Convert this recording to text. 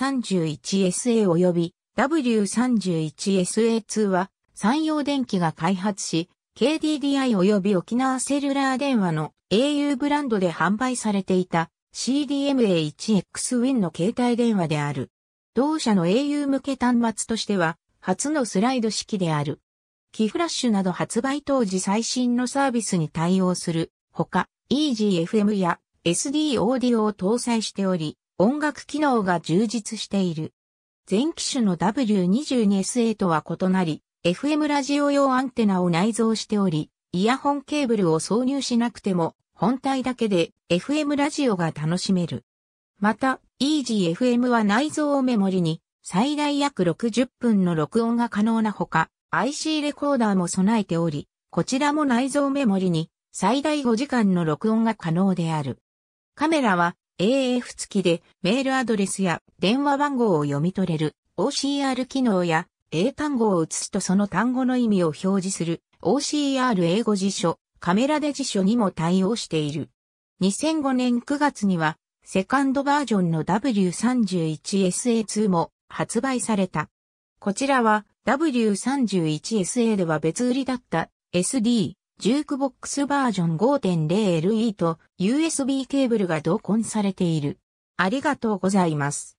31SA 及び W31SA2 は山陽電機が開発し、KDDI 及び沖縄セルラー電話の au ブランドで販売されていた CDMA1XWIN の携帯電話である。同社の au 向け端末としては初のスライド式である。キフラッシュなど発売当時最新のサービスに対応するほか、EGFM や SD オーディオを搭載しており、音楽機能が充実している。全機種の W22SA とは異なり、FM ラジオ用アンテナを内蔵しており、イヤホンケーブルを挿入しなくても、本体だけで FM ラジオが楽しめる。また、EasyFM は内蔵をメモリに、最大約60分の録音が可能なほか、IC レコーダーも備えており、こちらも内蔵メモリに最大5時間の録音が可能である。カメラは AF 付きでメールアドレスや電話番号を読み取れる OCR 機能や英単語を写すとその単語の意味を表示する OCR 英語辞書、カメラで辞書にも対応している。2005年9月にはセカンドバージョンの W31SA2 も発売された。こちらは W31SA では別売りだった SD、ジュークボックスバージョン 5.0LE と USB ケーブルが同梱されている。ありがとうございます。